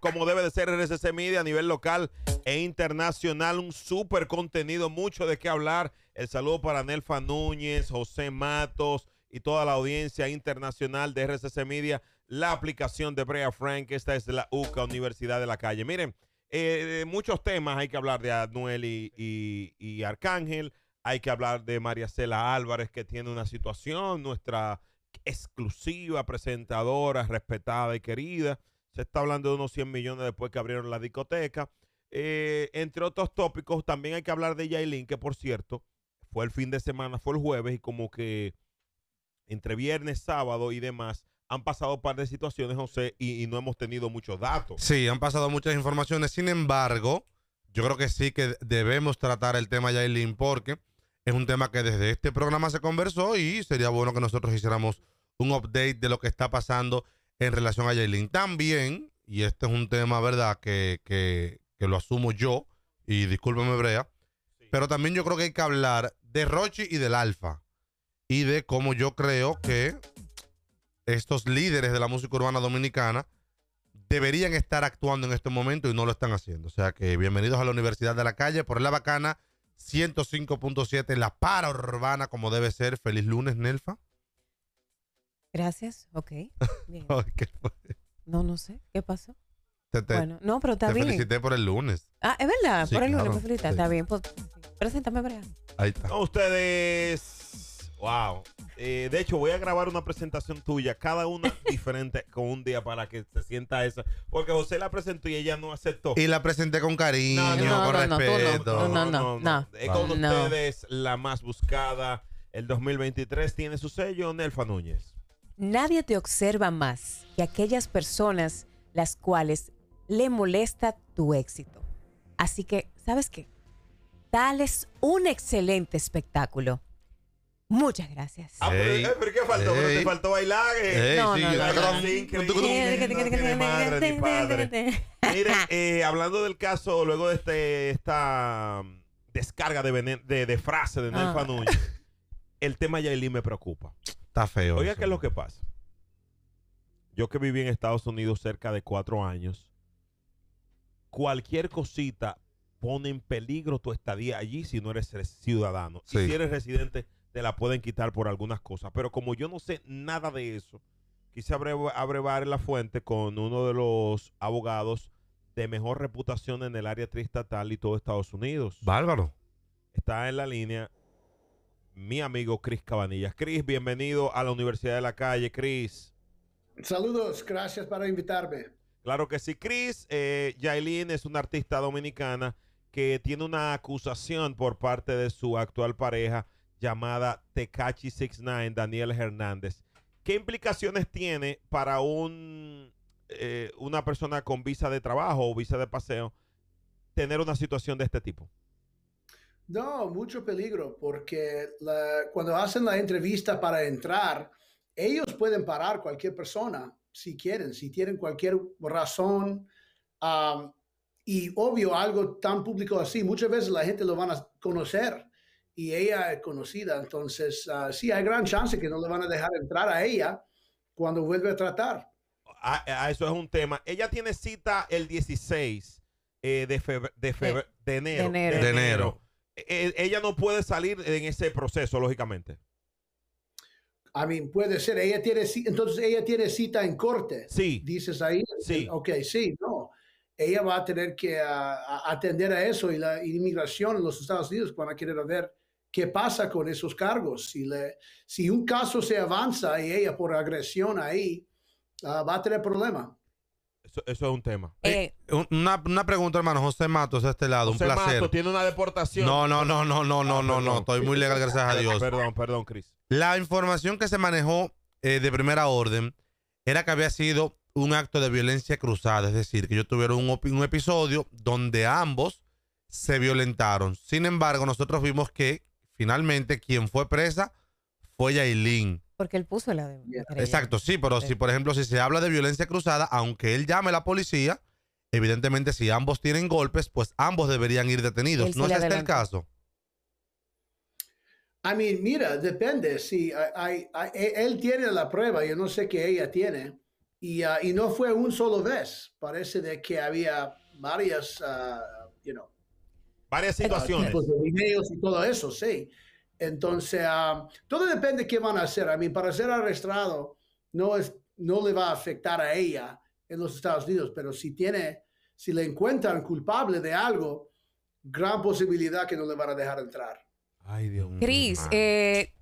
como debe de ser RCC Media a nivel local e internacional. Un super contenido, mucho de qué hablar. El saludo para Nelfa Núñez, José Matos y toda la audiencia internacional de RCC Media. La aplicación de Brea Frank, esta es la UCA, Universidad de la Calle. Miren, eh, muchos temas hay que hablar de Anuel y Arcángel. Hay que hablar de María Cela Álvarez, que tiene una situación, nuestra exclusiva presentadora, respetada y querida se está hablando de unos 100 millones después que abrieron la discoteca. Eh, entre otros tópicos, también hay que hablar de Yailin, que por cierto, fue el fin de semana, fue el jueves, y como que entre viernes, sábado y demás, han pasado un par de situaciones, José, y, y no hemos tenido muchos datos. Sí, han pasado muchas informaciones. Sin embargo, yo creo que sí que debemos tratar el tema Yailin, porque es un tema que desde este programa se conversó y sería bueno que nosotros hiciéramos un update de lo que está pasando en relación a Yailin. También, y este es un tema, ¿verdad?, que, lo asumo yo, y discúlpeme, Brea, pero también yo creo que hay que hablar de Rochi y del Alfa, y de cómo yo creo que estos líderes de la música urbana dominicana deberían estar actuando en este momento y no lo están haciendo. O sea que bienvenidos a la Universidad de la Calle por la Bacana 105.7, la para urbana como debe ser. Feliz lunes, Nelfa. Gracias, ok. Pues. No, no sé, ¿qué pasó? bueno, no, pero está te bien. felicité por el lunes. Ah, es verdad, por el lunes me Está bien, pues, preséntame, Brian. Ahí está. ustedes. Wow. Eh, de hecho, voy a grabar una presentación tuya, cada una diferente con un día para que se sienta esa. Porque José la presentó y ella no aceptó. Y la presenté con cariño, No, no, con no, no, no. No, no, Es con ustedes la más buscada. El 2023 tiene su sello, Nelfa Núñez. Nadie te observa más que aquellas personas las cuales le molesta tu éxito. Así que, ¿sabes qué? es un excelente espectáculo. Muchas gracias. Ah, eh, ¿qué faltó? te faltó bailar. Eh. No, sí, no, no, hablando del caso, luego de este, esta mm, descarga de, de, frase de ah. Nelfa Núñez, el tema Yailin me preocupa feo. Oiga, ¿qué es lo que pasa? Yo que viví en Estados Unidos cerca de cuatro años, cualquier cosita pone en peligro tu estadía allí si no eres ciudadano. si eres residente, te la pueden quitar por algunas cosas. Pero como yo no sé nada de eso, quise abrevar la fuente con uno de los abogados de mejor reputación en el área tristatal y todo Estados Unidos. Bárbaro. Está en la línea mi amigo Cris Cabanillas. Cris, bienvenido a la Universidad de la Calle, Cris. Saludos, gracias por invitarme. Claro que sí, Cris. Eh, Yailin es una artista dominicana que tiene una acusación por parte de su actual pareja llamada Tecachi 69, Daniel Hernández. ¿Qué implicaciones tiene para un, eh, una persona con visa de trabajo o visa de paseo tener una situación de este tipo? No, mucho peligro, porque cuando hacen la entrevista para entrar, ellos pueden parar cualquier persona si quieren, si tienen cualquier razón. y obvio, algo tan público así, muchas veces la gente lo van a conocer y ella es conocida, entonces ah, sí, hay gran chance que no le van a dejar entrar a ella cuando vuelve a tratar. Ah, ah, eso es un tema. Ella tiene cita el 16 eh, de, De enero. De enero. E, ella no puede salir en ese proceso, lógicamente. a mí puede ser. Ella tiene, entonces ella tiene cita en corte. Sí. Dices ahí. Sí. Ok, sí, no. Ella va a tener que ah, atender a eso y la inmigración en los Estados Unidos van a querer ver qué pasa con esos cargos. Si, le, si un caso se avanza y ella por agresión ahí, ah, va a tener problema. Eso, es un tema. Eh, una, una, pregunta, hermano. José Matos, a este lado, un placer. Matos tiene una deportación. No, no, no, no, no, no, ah, no, no. Estoy muy legal, gracias a Dios. Perdón, perdón, Cris. La información que se manejó eh, de primera orden era que había sido un acto de violencia cruzada, es decir, que ellos tuvieron un, un episodio donde ambos se violentaron. Sin embargo, nosotros vimos que finalmente quien fue presa fue Yailin. Porque él puso la Exacto, sí, pero si por ejemplo si se habla de violencia cruzada, aunque él llame a la policía, Evidentemente, si ambos tienen golpes, pues ambos deberían ir detenidos. ¿No es este el caso? a mean, mira, depende. Si e, él tiene la prueba, yo no sé qué ella tiene. Y, ah, no fue un solo vez. Parece de que había varias, ah, varias eh, situaciones. y todo eso, sí. Entonces, ah, todo depende qué van a hacer. A mí, para ser arrestado, no, es, no le va a afectar a ella en los Estados Unidos, pero si tiene, si le encuentran culpable de algo, gran posibilidad que no le van a dejar entrar. Ay, Cris, ah. eh,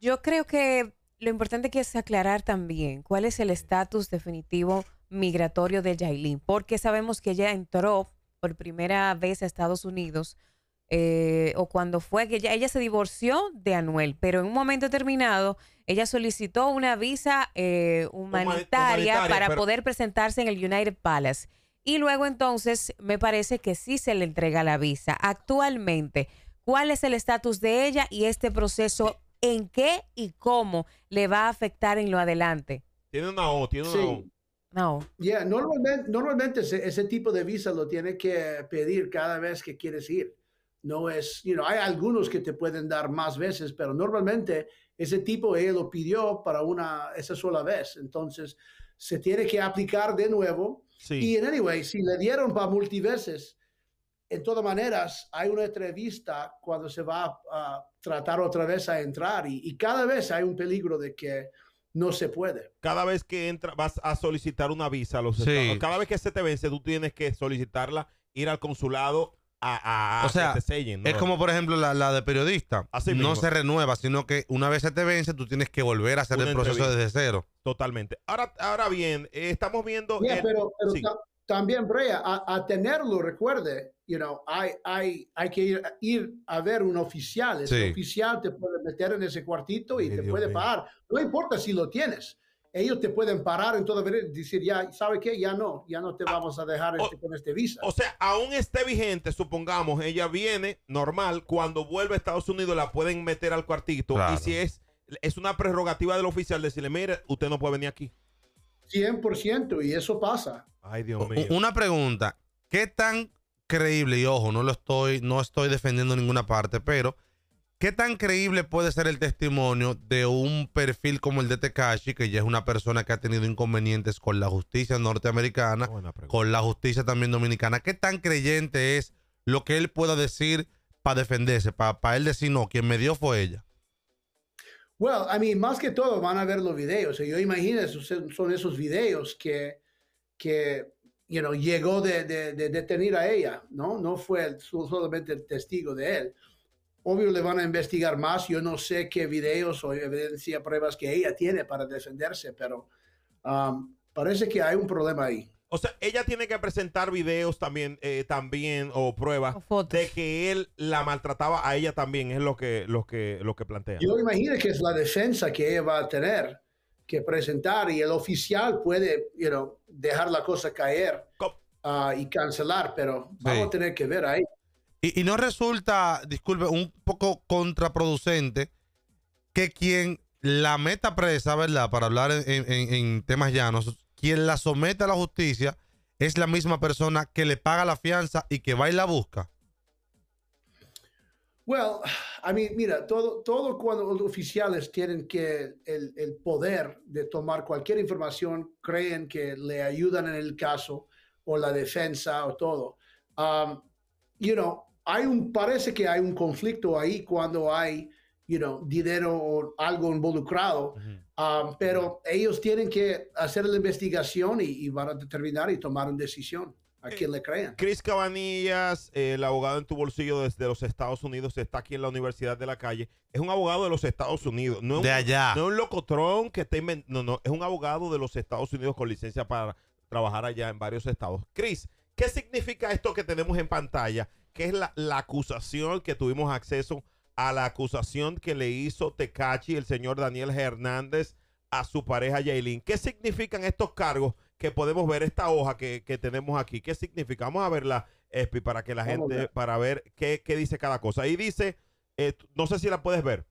yo creo que lo importante que es aclarar también cuál es el estatus definitivo migratorio de Jailin, porque sabemos que ella entró por primera vez a Estados Unidos eh, o cuando fue que ella, se divorció de Anuel, pero en un momento determinado ella solicitó una visa eh, humanitaria, para poder presentarse en el United Palace. Y luego entonces me parece que sí se le entrega la visa. Actualmente, ¿cuál es el estatus de ella y este proceso? ¿En qué y cómo le va a afectar en lo adelante? Tiene una O, tiene una O. No. normalmente, normalmente ese, tipo de visa lo tiene que pedir cada vez que quieres ir no es, you know, hay algunos que te pueden dar más veces, pero normalmente ese tipo él lo pidió para una, esa sola vez. Entonces, se tiene que aplicar de nuevo. Sí. Y en anyway, si le dieron para multiveces, en todas maneras, hay una entrevista cuando se va a, tratar otra vez a entrar y, cada vez hay un peligro de que no se puede. Cada vez que entra, vas a solicitar una visa a los estados. Cada vez que se te vence, tú tienes que solicitarla, ir al consulado o sea, este Es como, por ejemplo, la, de periodista. no se renueva, sino que una vez se te vence, tú tienes que volver a hacer el proceso desde cero. Totalmente. Ahora, ahora bien, eh, estamos viendo. pero, también, Brea, a, tenerlo, recuerde, you hay, hay, hay que ir, a ver un oficial. Ese oficial te puede meter en ese cuartito y te puede pagar. No importa si lo tienes ellos te pueden parar en todo decir, ya, ¿sabe qué? Ya no, ya no te ah, vamos a dejar este, con este visa. O sea, aún esté vigente, supongamos, ella viene normal, cuando vuelve a Estados Unidos la pueden meter al cuartito y si es, es una prerrogativa del oficial decirle, mire, usted no puede venir aquí. 100% y eso pasa. Ay, Dios mío. Una pregunta, ¿qué tan creíble? Y ojo, no lo estoy, no estoy defendiendo ninguna parte, pero ¿Qué tan creíble puede ser el testimonio de un perfil como el de Tekashi, que ya es una persona que ha tenido inconvenientes con la justicia norteamericana, con la justicia también dominicana? ¿Qué tan creyente es lo que él pueda decir para defenderse, para él decir no, quien me dio fue ella? Well, I mean, más que todo van a ver los videos. Yo imagino, son esos videos que, que you know, llegó de, de detener a ella, ¿no? No fue solamente el testigo de él. Obvio le van a investigar más. Yo no sé qué videos o evidencia, pruebas que ella tiene para defenderse, pero um, parece que hay un problema ahí. O sea, ella tiene que presentar videos también, eh, también o pruebas de que él la maltrataba a ella también, es lo que, lo que, lo que plantea. Yo imagino que es la defensa que ella va a tener que presentar y el oficial puede, you dejar la cosa caer ah, y cancelar, pero vamos a tener que ver ahí. Y, no resulta, disculpe, un poco contraproducente que quien la meta presa, ¿verdad? Para hablar en, temas llanos, quien la somete a la justicia es la misma persona que le paga la fianza y que va y la busca. Well, a mí, mira, todo, todo cuando los oficiales tienen que el, poder de tomar cualquier información, creen que le ayudan en el caso o la defensa o todo. Um, you know, un, parece que hay un conflicto ahí cuando hay you know, dinero o algo involucrado, um, pero ellos tienen que hacer la investigación y, van a determinar y tomar una decisión a eh, quien le crean. Chris Cabanillas, eh, el abogado en tu bolsillo desde los Estados Unidos, está aquí en la Universidad de la Calle. Es un abogado de los Estados Unidos. No de allá. No es un locotrón que está inventando. No, no. Es un abogado de los Estados Unidos con licencia para trabajar allá en varios estados. Chris, ¿qué significa esto que tenemos en pantalla? ¿Qué es la, acusación que tuvimos acceso a la acusación que le hizo Tecachi el señor Daniel Hernández a su pareja Yailin. ¿Qué significan estos cargos que podemos ver, esta hoja que, tenemos aquí? ¿Qué significa? Vamos a verla, Espi, para que la gente, para ver qué, dice cada cosa. Ahí dice, eh, no sé si la puedes ver.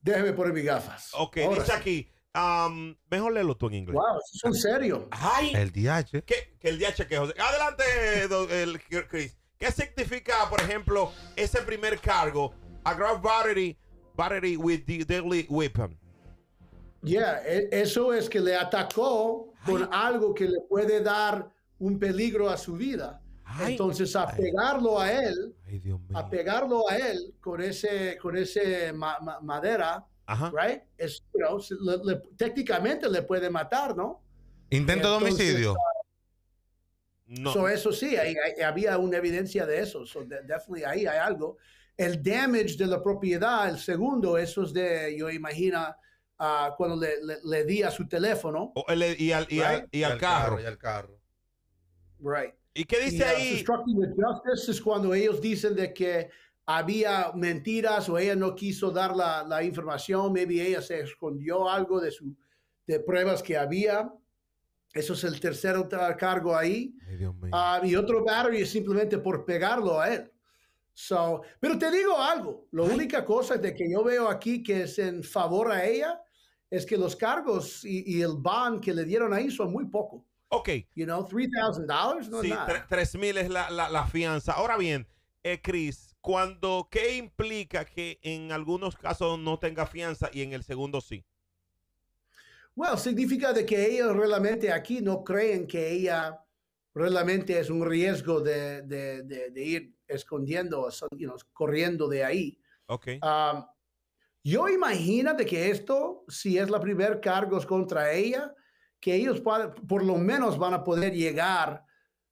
Déjeme poner mis gafas. Ok, dice aquí. Um, mejor léelo tú en inglés. Wow, es un serio. el DH. ¿Qué, que el DH que José. Adelante, el, Chris. ¿Qué significa, por ejemplo, ese primer cargo? a battery, battery with the deadly weapon. Yeah, e, eso es que le atacó con algo que le puede dar un peligro a su vida. Entonces, a pegarlo a él, a pegarlo a él con ese, con ese madera, right? técnicamente le puede matar, ¿no? Intento de homicidio. No. eso sí, había una evidencia de eso. So definitely ahí hay algo. El damage de la propiedad, el segundo, eso es de, yo imagino, ah, cuando le, le, di a su teléfono. y, al, y, carro. Y al carro. Right. ¿Y qué dice ah, ahí? es cuando ellos dicen de que había mentiras o ella no quiso dar la, la información, maybe ella se escondió algo de, su, de pruebas que había. Eso es el tercer cargo ahí. Ah, y otro battery es simplemente por pegarlo a él. pero te digo algo, la única cosa de que yo veo aquí que es en favor a ella es que los cargos y, el ban que le dieron ahí son muy poco. Ok. You know, $3,000 no sí, 3000 es la, la, fianza. Ahora bien, eh, Chris, cuando, ¿qué implica que en algunos casos no tenga fianza y en el segundo sí? Bueno, significa de que ellos realmente aquí no creen que ella realmente es un riesgo de, de, ir escondiendo, corriendo de ahí. Okay. Um, yo imagino de que esto, si es la primer cargos contra ella, que ellos por lo menos van a poder llegar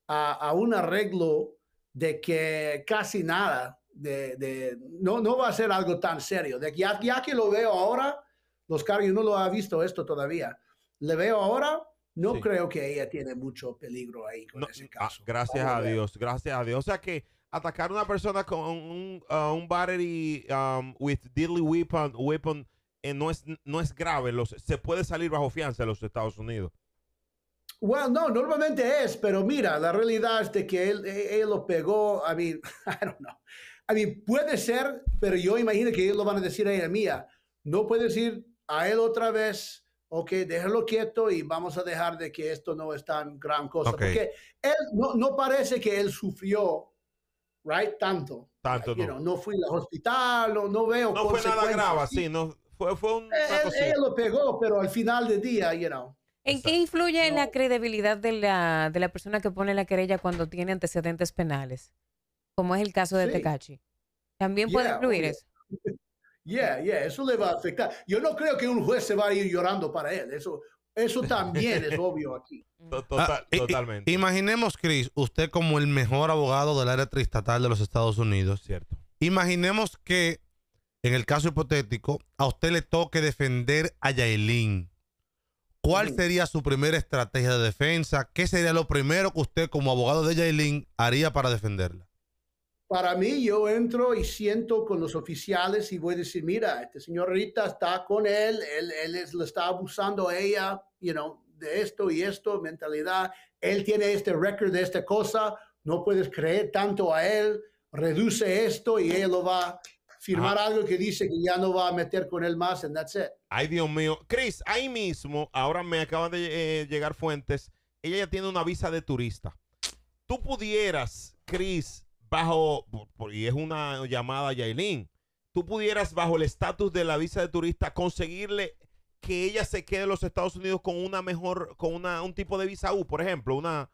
a, a un arreglo de que casi nada, de, no, no va a ser algo tan serio, de que ya que lo veo ahora, los cargos, no lo ha visto esto todavía. Le veo ahora, no creo que ella tiene mucho peligro ahí con ese ah, caso. gracias a, Dios, gracias a Dios. O sea que atacar a una persona con un, uh, battery um, with deadly weapon, weapon eh, no, es, no es grave, los, se puede salir bajo fianza en los Estados Unidos. Bueno, well, no, normalmente es, pero mira, la realidad es de que él, e, él, lo pegó, a mí, I don't know. I mean, puede ser, pero yo imagino que ellos lo van a decir a ella mía. No puede decir a él otra vez, ok, déjalo quieto y vamos a dejar de que esto no es tan gran cosa. Porque él no, parece que él sufrió, right, tanto. Tanto, no. fui al hospital, no veo. No fue nada grave, sí, no. Fue, fue un. Él, él, lo pegó, pero al final del día, you know. ¿En qué influye en la credibilidad de la, de la persona que pone la querella cuando tiene antecedentes penales? Como es el caso de Tecachi. ¿También puede influir eso? Yeah, yeah, eso le va a afectar. Yo no creo que un juez se va a ir llorando para él. Eso, eso también es obvio aquí. Mm. Ah, totalmente. Imaginemos, Chris, usted como el mejor abogado del área tristatal de los Estados Unidos. Cierto. Imaginemos que, en el caso hipotético, a usted le toque defender a Yaelin. ¿Cuál mm. sería su primera estrategia de defensa? ¿Qué sería lo primero que usted como abogado de Yaelin haría para defenderla? Para mí, yo entro y siento con los oficiales y voy a decir, mira, este señor Rita está con él, él, él le está abusando a ella, you know, de esto y esto, mentalidad, él tiene este récord de esta cosa, no puedes creer tanto a él, reduce esto y él lo va a firmar ah. algo que dice que ya no va a meter con él más, and that's it. Ay, Dios mío. Chris, ahí mismo, ahora me acaban de eh, llegar fuentes, ella ya tiene una visa de turista. Tú pudieras, Chris, bajo, y es una llamada a Yailin, tú pudieras bajo el estatus de la visa de turista conseguirle que ella se quede en los Estados Unidos con una mejor, con un tipo de visa U, por ejemplo, una...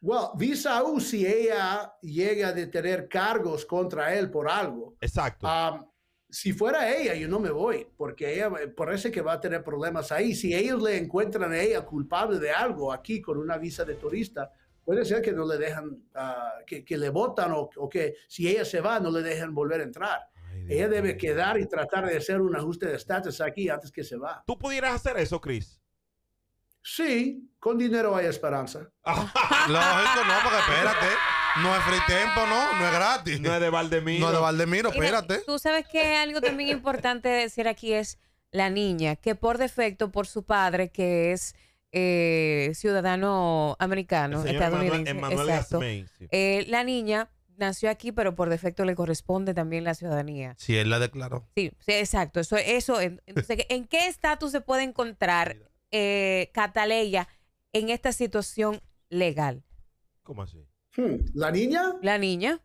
Well, visa U si ella llega a tener cargos contra él por algo. Exacto. Um, si fuera ella, yo no me voy, porque ella parece que va a tener problemas ahí. Si ellos le encuentran a ella culpable de algo aquí con una visa de turista, puede ser que no le dejan, ah, que, le votan o, que si ella se va no le dejan volver a entrar. ella debe quedar y tratar de hacer un ajuste de estatus aquí antes que se va. ¿Tú pudieras hacer eso, Chris? Sí, con dinero hay esperanza. Lógico, no, porque espérate. No es free tempo, no, no es gratis. No es de Valdemiro. No es de Valdemiro, espérate. Tú sabes que algo también importante de decir aquí es la niña, que por defecto, por su padre, que es eh, ciudadano americano, estadounidense. Eh, la niña nació aquí, pero por defecto le corresponde también la ciudadanía. sí él la declaró. Sí, exacto. Eso, eso. Entonces, ¿en qué estatus se puede encontrar eh, Cataleya en esta situación legal? ¿Cómo así? Hmm, ¿La niña? La niña.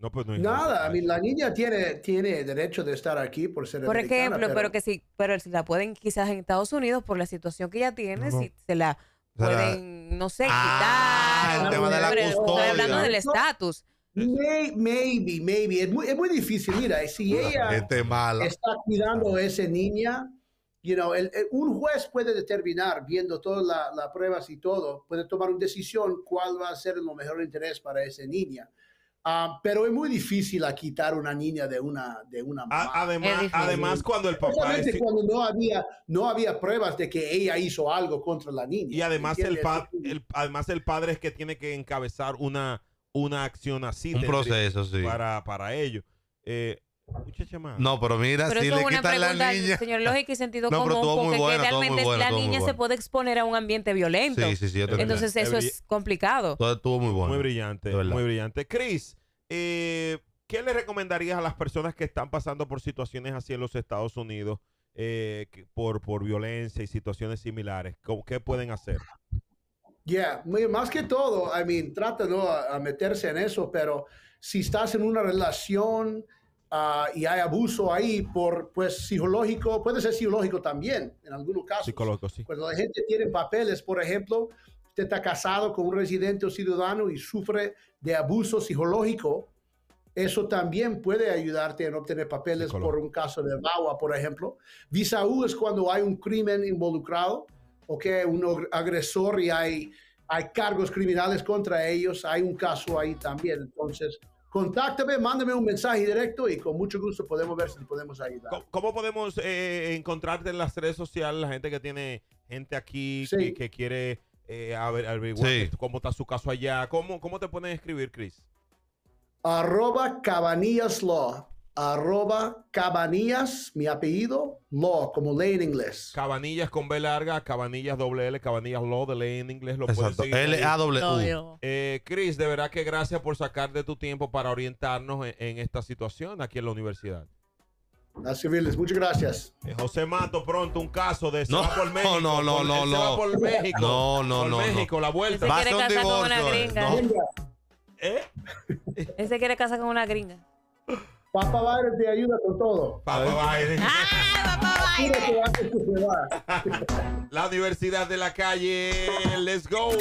No, pues no nada. A mí, la niña tiene, tiene derecho de estar aquí por ser Por ejemplo, pero, que si, pero si la pueden quizás en Estados Unidos por la situación que ella tiene, si se la pueden, no sé, ah, quitar. El tema de la custodia. hablando del estatus. maybe, maybe. Es muy, difícil. Mira, si ella está cuidando a esa niña, you know, un juez puede determinar, viendo todas las pruebas y todo, puede tomar una decisión cuál va a ser el mejor interés para esa niña. Ah, pero es muy difícil a quitar una niña de una de una Además, además cuando el papá cuando no había no había pruebas de que ella hizo algo contra la niña. Y además el, además el padre es que tiene que encabezar una una acción así un proceso sí. para para ello. Eh, no, pero mira, si le quitan la niña. Señor Lógica y sentido común, porque realmente la niña se puede exponer a un ambiente violento. Sí, sí, sí. Entonces, eso es, complicado. Todo estuvo muy bueno. Muy brillante, muy brillante. Chris, eh, ¿qué le recomendarías a las personas que están pasando por situaciones así en los Estados Unidos, eh, por, por violencia y situaciones similares? ¿Qué pueden hacer? Yeah, más que todo, I mean, trátalo a meterse en eso, pero si estás en una relación Ah, y hay abuso ahí por, pues, psicológico, puede ser psicológico también, en algunos casos. Psicológico, sí. Cuando la gente tiene papeles, por ejemplo, usted está casado con un residente o ciudadano y sufre de abuso psicológico, eso también puede ayudarte en obtener papeles por un caso de VAWA, por ejemplo. Visa U es cuando hay un crimen involucrado, o un agresor y hay, hay cargos criminales contra ellos, hay un caso ahí también. Entonces, contáctame, mándame un mensaje directo y con mucho gusto podemos ver si podemos ayudar. ¿Cómo, podemos eh, encontrarte en las redes sociales? La gente que tiene gente aquí que, quiere eh, averiguar cómo está su caso allá. ¿Cómo, cómo te pueden escribir, Chris? Arroba Cabanillas arroba cabanillas, mi apellido, law, como ley en inglés. Cabanillas con B larga, cabanillas doble L, cabanillas law de ley en inglés. Lo Exacto, L-A-W. eh, Chris, de verdad que gracias por sacar de tu tiempo para orientarnos en, esta situación aquí en la universidad. gracias civiles, muchas gracias. Eh, José Mato, pronto un caso de no, por México. No, no, no no, no. por México. No, no, no. México, no. la vuelta. Va a ser un divorcio. Con una gringa. No. ¿Eh? Ese quiere casar con una gringa. Papá Biden te ayuda con todo. Papá Biden! ¡Ah, papá La diversidad de la Calle, let's go.